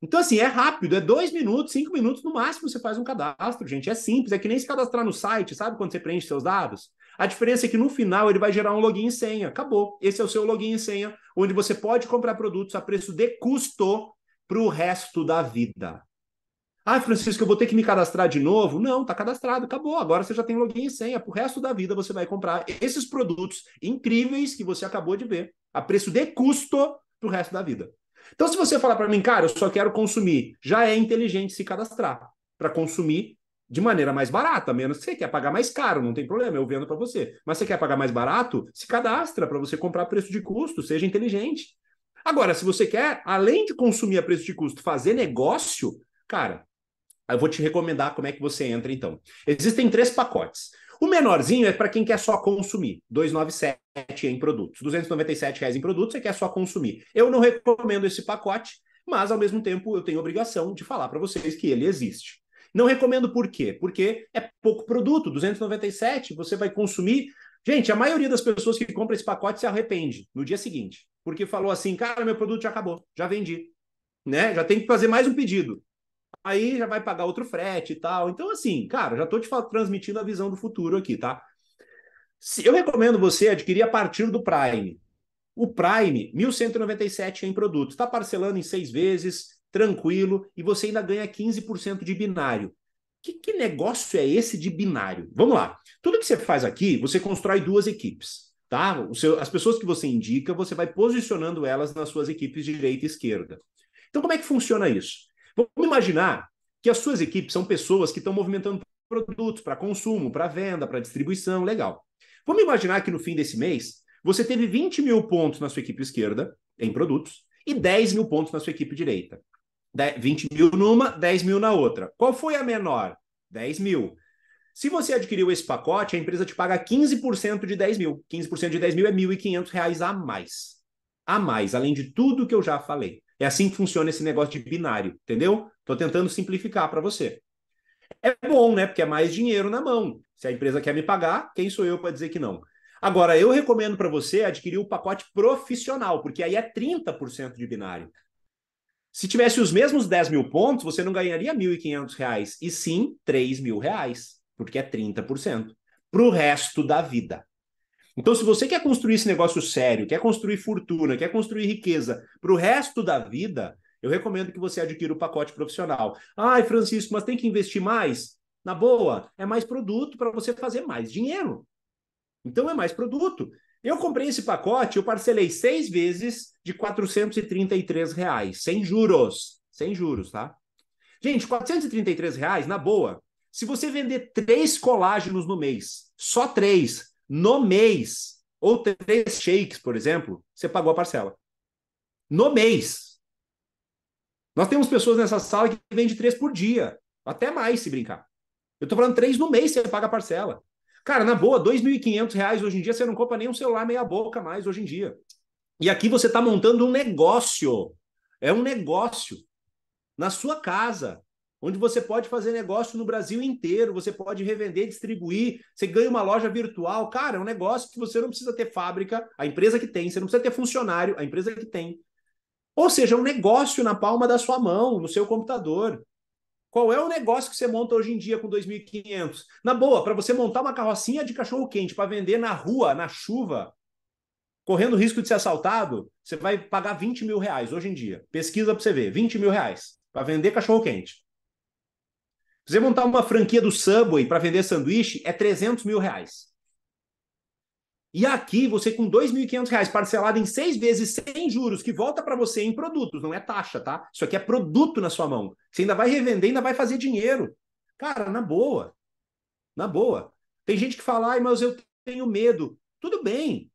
Então, assim, é rápido, é dois minutos, cinco minutos no máximo você faz um cadastro, gente. É simples, é que nem se cadastrar no site, sabe quando você preenche seus dados? A diferença é que no final ele vai gerar um login e senha. Acabou. Esse é o seu login e senha, onde você pode comprar produtos a preço de custo para o resto da vida. Ah, Francisco, eu vou ter que me cadastrar de novo? Não, tá cadastrado, acabou. Agora você já tem login e senha. Para o resto da vida você vai comprar esses produtos incríveis que você acabou de ver a preço de custo para o resto da vida. Então, se você falar para mim, cara, eu só quero consumir, já é inteligente se cadastrar para consumir de maneira mais barata, menos que você quer pagar mais caro, não tem problema, eu vendo para você. Mas você quer pagar mais barato? Se cadastra para você comprar preço de custo, seja inteligente. Agora, se você quer, além de consumir a preço de custo, fazer negócio, cara, eu vou te recomendar como é que você entra então. Existem três pacotes. O menorzinho é para quem quer só consumir, 297 em produtos, 297 reais em produtos, você quer só consumir. Eu não recomendo esse pacote, mas ao mesmo tempo eu tenho obrigação de falar para vocês que ele existe. Não recomendo por quê? Porque é pouco produto, 297, você vai consumir. Gente, a maioria das pessoas que compra esse pacote se arrepende no dia seguinte, porque falou assim: "Cara, meu produto já acabou, já vendi". Né? Já tem que fazer mais um pedido. Aí já vai pagar outro frete e tal. Então assim, cara, já estou te transmitindo a visão do futuro aqui, tá? Se eu recomendo você adquirir a partir do Prime. O Prime, 1.197 em produto. Está parcelando em seis vezes, tranquilo, e você ainda ganha 15% de binário. Que, que negócio é esse de binário? Vamos lá. Tudo que você faz aqui, você constrói duas equipes. Tá? Seu, as pessoas que você indica, você vai posicionando elas nas suas equipes de direita e esquerda. Então, como é que funciona isso? Vamos imaginar que as suas equipes são pessoas que estão movimentando produtos para consumo, para venda, para distribuição, legal. Vamos imaginar que no fim desse mês você teve 20 mil pontos na sua equipe esquerda em produtos e 10 mil pontos na sua equipe direita. 20 mil numa, 10 mil na outra. Qual foi a menor? 10 mil. Se você adquiriu esse pacote, a empresa te paga 15% de 10 mil. 15% de 10 mil é R$ 1.500 a mais. A mais, além de tudo que eu já falei. É assim que funciona esse negócio de binário, entendeu? Estou tentando simplificar para você. É bom, né? Porque é mais dinheiro na mão. Se a empresa quer me pagar, quem sou eu para dizer que não? Agora, eu recomendo para você adquirir o pacote profissional, porque aí é 30% de binário. Se tivesse os mesmos 10 mil pontos, você não ganharia R$ 1.500, e sim R$ reais, porque é 30%, para o resto da vida. Então, se você quer construir esse negócio sério, quer construir fortuna, quer construir riqueza para o resto da vida, eu recomendo que você adquira o pacote profissional. Ai, Francisco, mas tem que investir mais? Na boa, é mais produto para você fazer mais dinheiro. Então, é mais produto. Eu comprei esse pacote, eu parcelei seis vezes de 433 reais, sem juros, sem juros, tá? Gente, 433 reais, na boa, se você vender três colágenos no mês, só três, no mês, ou três shakes, por exemplo, você pagou a parcela. No mês. Nós temos pessoas nessa sala que vende três por dia, até mais se brincar. Eu estou falando três no mês, você paga a parcela. Cara, na boa, R$ 2.500 hoje em dia você não compra nem um celular meia boca mais hoje em dia. E aqui você está montando um negócio. É um negócio. Na sua casa, onde você pode fazer negócio no Brasil inteiro, você pode revender, distribuir, você ganha uma loja virtual. Cara, é um negócio que você não precisa ter fábrica, a empresa que tem, você não precisa ter funcionário, a empresa que tem. Ou seja, é um negócio na palma da sua mão, no seu computador. Qual é o negócio que você monta hoje em dia com 2.500? Na boa, para você montar uma carrocinha de cachorro quente para vender na rua, na chuva, correndo risco de ser assaltado, você vai pagar 20 mil reais hoje em dia. Pesquisa para você ver, 20 mil reais para vender cachorro quente. Você montar uma franquia do Subway para vender sanduíche é 300 mil reais. E aqui você com R$ 2.500 parcelado em seis vezes sem juros, que volta para você em produtos, não é taxa, tá? Isso aqui é produto na sua mão. Você ainda vai revender, ainda vai fazer dinheiro. Cara, na boa. Na boa. Tem gente que fala, Ai, mas eu tenho medo. Tudo bem.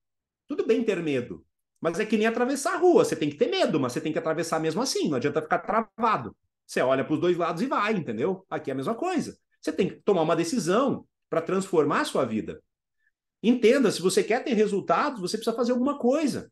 Tudo bem ter medo. Mas é que nem atravessar a rua. Você tem que ter medo, mas você tem que atravessar mesmo assim. Não adianta ficar travado. Você olha para os dois lados e vai, entendeu? Aqui é a mesma coisa. Você tem que tomar uma decisão para transformar a sua vida. Entenda, se você quer ter resultados, você precisa fazer alguma coisa.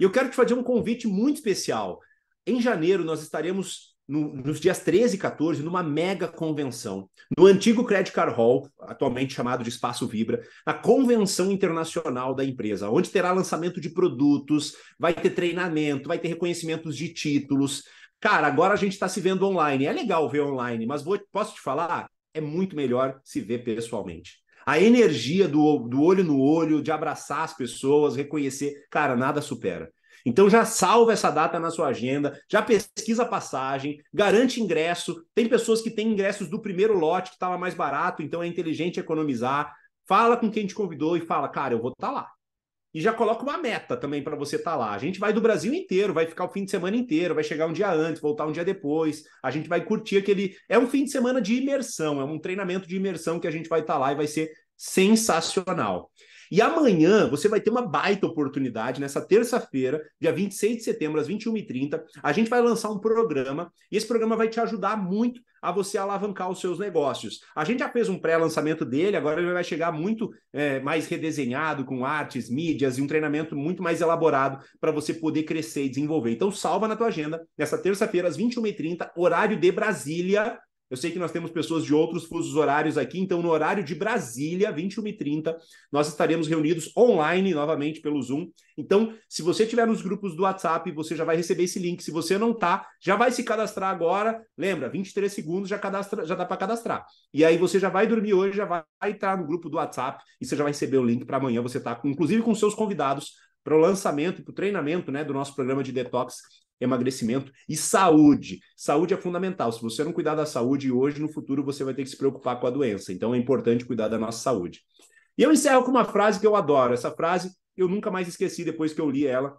E eu quero te fazer um convite muito especial. Em janeiro, nós estaremos no, nos dias 13 e 14, numa mega convenção, no antigo Credit Card Hall, atualmente chamado de Espaço Vibra, na convenção internacional da empresa, onde terá lançamento de produtos, vai ter treinamento, vai ter reconhecimentos de títulos. Cara, agora a gente está se vendo online. É legal ver online, mas vou, posso te falar, é muito melhor se ver pessoalmente. A energia do, do olho no olho, de abraçar as pessoas, reconhecer, cara, nada supera. Então já salva essa data na sua agenda, já pesquisa passagem, garante ingresso. Tem pessoas que têm ingressos do primeiro lote que estava tá mais barato, então é inteligente economizar. Fala com quem te convidou e fala, cara, eu vou estar tá lá e já coloca uma meta também para você estar tá lá. A gente vai do Brasil inteiro, vai ficar o fim de semana inteiro, vai chegar um dia antes, voltar um dia depois. A gente vai curtir aquele. É um fim de semana de imersão, é um treinamento de imersão que a gente vai estar tá lá e vai ser sensacional. E amanhã você vai ter uma baita oportunidade, nessa terça-feira, dia 26 de setembro, às 21h30. A gente vai lançar um programa e esse programa vai te ajudar muito a você alavancar os seus negócios. A gente já fez um pré-lançamento dele, agora ele vai chegar muito é, mais redesenhado, com artes, mídias e um treinamento muito mais elaborado para você poder crescer e desenvolver. Então, salva na tua agenda, nessa terça-feira, às 21h30, horário de Brasília, eu sei que nós temos pessoas de outros fusos horários aqui, então no horário de Brasília, 21h30, nós estaremos reunidos online novamente pelo Zoom. Então, se você estiver nos grupos do WhatsApp, você já vai receber esse link. Se você não está, já vai se cadastrar agora. Lembra, 23 segundos já cadastra, já dá para cadastrar. E aí você já vai dormir hoje, já vai entrar no grupo do WhatsApp e você já vai receber o link para amanhã você está, inclusive com seus convidados para o lançamento, para o treinamento né, do nosso programa de detox emagrecimento e saúde. Saúde é fundamental. Se você não cuidar da saúde hoje, no futuro você vai ter que se preocupar com a doença. Então é importante cuidar da nossa saúde. E eu encerro com uma frase que eu adoro. Essa frase eu nunca mais esqueci depois que eu li ela.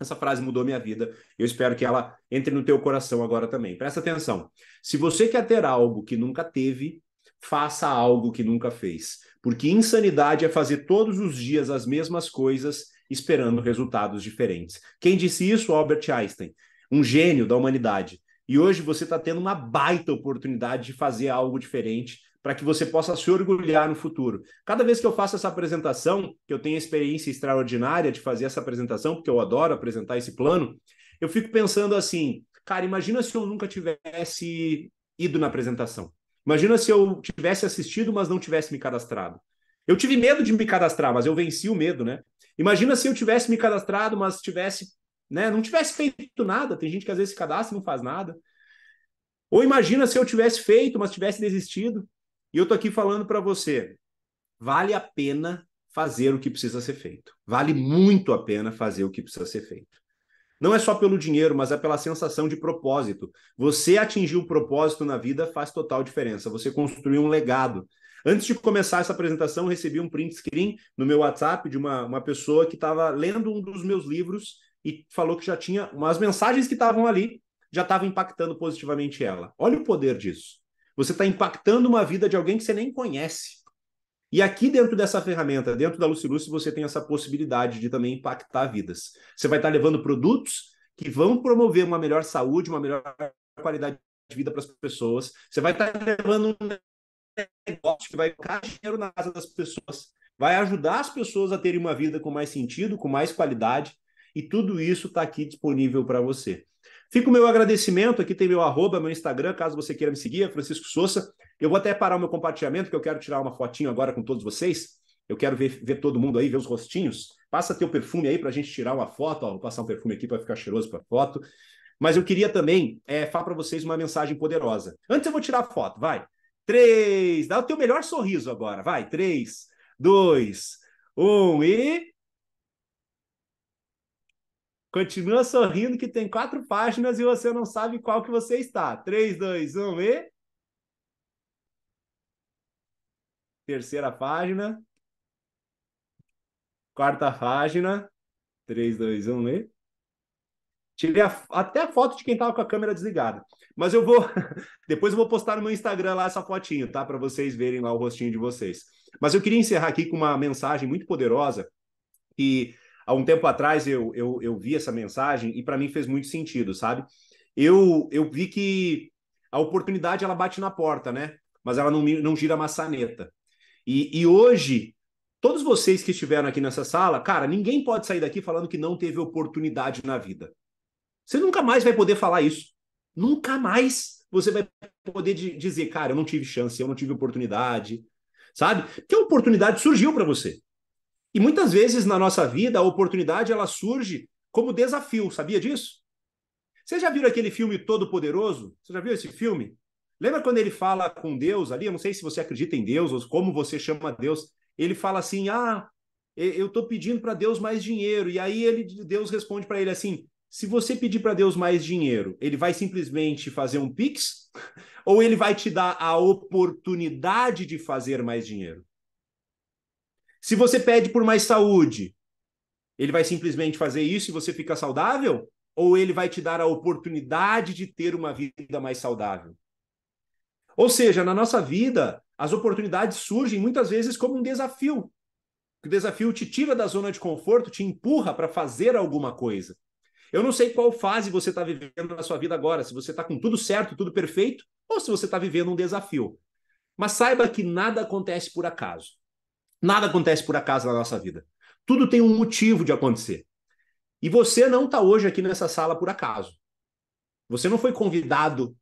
Essa frase mudou minha vida. Eu espero que ela entre no teu coração agora também. Presta atenção. Se você quer ter algo que nunca teve, faça algo que nunca fez. Porque insanidade é fazer todos os dias as mesmas coisas esperando resultados diferentes. Quem disse isso? Albert Einstein, um gênio da humanidade. E hoje você está tendo uma baita oportunidade de fazer algo diferente para que você possa se orgulhar no futuro. Cada vez que eu faço essa apresentação, que eu tenho a experiência extraordinária de fazer essa apresentação, porque eu adoro apresentar esse plano, eu fico pensando assim, cara, imagina se eu nunca tivesse ido na apresentação. Imagina se eu tivesse assistido, mas não tivesse me cadastrado. Eu tive medo de me cadastrar, mas eu venci o medo, né? Imagina se eu tivesse me cadastrado, mas tivesse, né, não tivesse feito nada. Tem gente que às vezes se cadastra e não faz nada. Ou imagina se eu tivesse feito, mas tivesse desistido. E eu tô aqui falando para você, vale a pena fazer o que precisa ser feito. Vale muito a pena fazer o que precisa ser feito. Não é só pelo dinheiro, mas é pela sensação de propósito. Você atingir o propósito na vida faz total diferença. Você construir um legado. Antes de começar essa apresentação, eu recebi um print screen no meu WhatsApp de uma, uma pessoa que estava lendo um dos meus livros e falou que já tinha umas mensagens que estavam ali já estavam impactando positivamente ela. Olha o poder disso. Você está impactando uma vida de alguém que você nem conhece. E aqui dentro dessa ferramenta, dentro da Lucilúcio, você tem essa possibilidade de também impactar vidas. Você vai estar tá levando produtos que vão promover uma melhor saúde, uma melhor qualidade de vida para as pessoas. Você vai estar tá levando um negócio que vai colocar dinheiro na casa das pessoas, vai ajudar as pessoas a terem uma vida com mais sentido, com mais qualidade, e tudo isso está aqui disponível para você. Fica o meu agradecimento, aqui tem meu arroba, meu Instagram, caso você queira me seguir, é Francisco Souza. Eu vou até parar o meu compartilhamento, que eu quero tirar uma fotinho agora com todos vocês. Eu quero ver, ver todo mundo aí, ver os rostinhos. Passa teu perfume aí para a gente tirar uma foto. Ó, vou passar um perfume aqui para ficar cheiroso para foto. Mas eu queria também é, falar para vocês uma mensagem poderosa. Antes eu vou tirar a foto, vai três. Dá o teu melhor sorriso agora. Vai, três, dois, um e. Continua sorrindo que tem quatro páginas e você não sabe qual que você está. Três, dois, um e. Terceira página. Quarta página. Três, dois, um e. Tirei a, até a foto de quem tava com a câmera desligada. Mas eu vou. Depois eu vou postar no meu Instagram lá essa fotinho, tá? Para vocês verem lá o rostinho de vocês. Mas eu queria encerrar aqui com uma mensagem muito poderosa. E há um tempo atrás eu, eu, eu vi essa mensagem e para mim fez muito sentido, sabe? Eu, eu vi que a oportunidade ela bate na porta, né? Mas ela não, não gira a maçaneta. E, e hoje, todos vocês que estiveram aqui nessa sala, cara, ninguém pode sair daqui falando que não teve oportunidade na vida. Você nunca mais vai poder falar isso. Nunca mais você vai poder dizer, cara, eu não tive chance, eu não tive oportunidade, sabe? Que a oportunidade surgiu para você. E muitas vezes na nossa vida a oportunidade ela surge como desafio, sabia disso? Você já viu aquele filme Todo Poderoso? Você já viu esse filme? Lembra quando ele fala com Deus ali? Eu não sei se você acredita em Deus ou como você chama Deus. Ele fala assim: "Ah, eu estou pedindo para Deus mais dinheiro". E aí ele Deus responde para ele assim: se você pedir para Deus mais dinheiro, ele vai simplesmente fazer um pix ou ele vai te dar a oportunidade de fazer mais dinheiro? Se você pede por mais saúde, ele vai simplesmente fazer isso e você fica saudável ou ele vai te dar a oportunidade de ter uma vida mais saudável? Ou seja, na nossa vida, as oportunidades surgem muitas vezes como um desafio. O desafio te tira da zona de conforto, te empurra para fazer alguma coisa. Eu não sei qual fase você está vivendo na sua vida agora, se você está com tudo certo, tudo perfeito, ou se você está vivendo um desafio. Mas saiba que nada acontece por acaso. Nada acontece por acaso na nossa vida. Tudo tem um motivo de acontecer. E você não está hoje aqui nessa sala por acaso. Você não foi convidado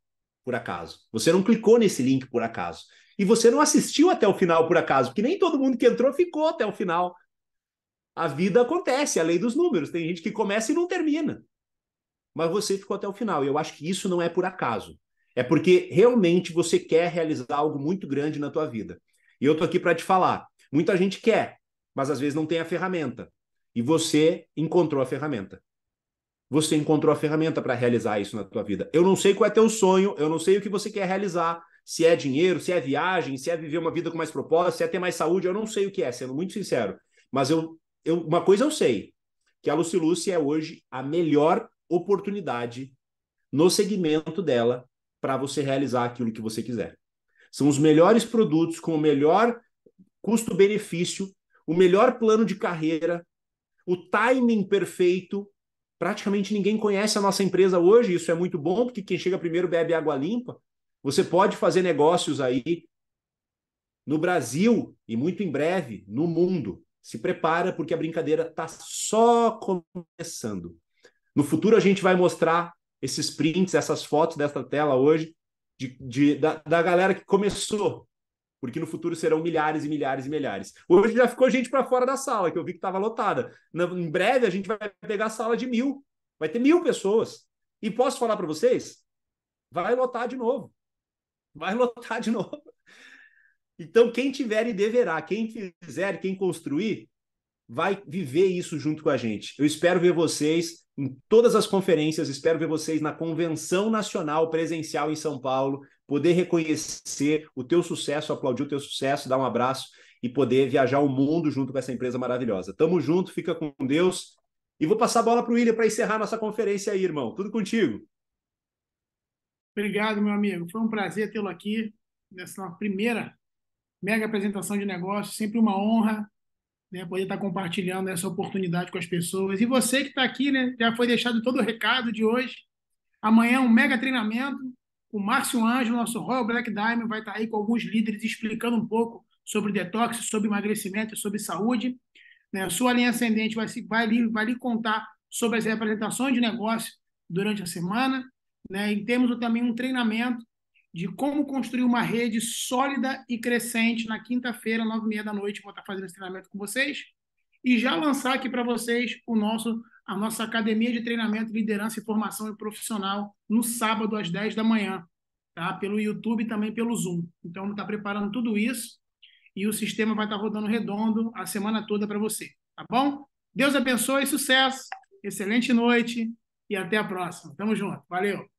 por acaso. Você não clicou nesse link por acaso. E você não assistiu até o final por acaso, porque nem todo mundo que entrou ficou até o final. A vida acontece, a lei dos números. Tem gente que começa e não termina. Mas você ficou até o final. E eu acho que isso não é por acaso. É porque realmente você quer realizar algo muito grande na tua vida. E eu tô aqui para te falar. Muita gente quer, mas às vezes não tem a ferramenta. E você encontrou a ferramenta. Você encontrou a ferramenta para realizar isso na tua vida. Eu não sei qual é teu sonho, eu não sei o que você quer realizar, se é dinheiro, se é viagem, se é viver uma vida com mais propósito, se é ter mais saúde, eu não sei o que é, sendo muito sincero. Mas eu eu, uma coisa eu sei, que a Luciluce é hoje a melhor oportunidade no segmento dela para você realizar aquilo que você quiser. São os melhores produtos com o melhor custo-benefício, o melhor plano de carreira, o timing perfeito. Praticamente ninguém conhece a nossa empresa hoje, isso é muito bom, porque quem chega primeiro bebe água limpa. Você pode fazer negócios aí no Brasil e muito em breve no mundo. Se prepara, porque a brincadeira está só começando. No futuro, a gente vai mostrar esses prints, essas fotos dessa tela hoje, de, de da, da galera que começou porque no futuro serão milhares e milhares e milhares. Hoje já ficou gente para fora da sala, que eu vi que estava lotada. Na, em breve a gente vai pegar a sala de mil, vai ter mil pessoas. E posso falar para vocês? Vai lotar de novo. Vai lotar de novo. Então, quem tiver e deverá, quem fizer, quem construir, vai viver isso junto com a gente. Eu espero ver vocês em todas as conferências, espero ver vocês na convenção nacional presencial em São Paulo, poder reconhecer o teu sucesso, aplaudir o teu sucesso, dar um abraço e poder viajar o mundo junto com essa empresa maravilhosa. Tamo junto, fica com Deus. E vou passar a bola para o William para encerrar nossa conferência aí, irmão. Tudo contigo. Obrigado, meu amigo. Foi um prazer tê-lo aqui nessa primeira mega apresentação de negócio, sempre uma honra né, poder estar compartilhando essa oportunidade com as pessoas. E você que está aqui, né, já foi deixado todo o recado de hoje. Amanhã é um mega treinamento. O Márcio Ângelo, nosso Royal Black Diamond, vai estar aí com alguns líderes explicando um pouco sobre detox, sobre emagrecimento, e sobre saúde. Né? A sua linha ascendente vai, se, vai, lhe, vai lhe contar sobre as representações de negócio durante a semana. Né? E temos também um treinamento de como construir uma rede sólida e crescente na quinta-feira, nove e meia da noite, vou estar fazendo esse treinamento com vocês e já lançar aqui para vocês o nosso a nossa academia de treinamento, liderança e formação e profissional no sábado às 10 da manhã, tá? Pelo YouTube e também pelo Zoom. Então está preparando tudo isso e o sistema vai estar tá rodando redondo a semana toda para você, tá bom? Deus abençoe, sucesso, excelente noite e até a próxima. Tamo junto. Valeu.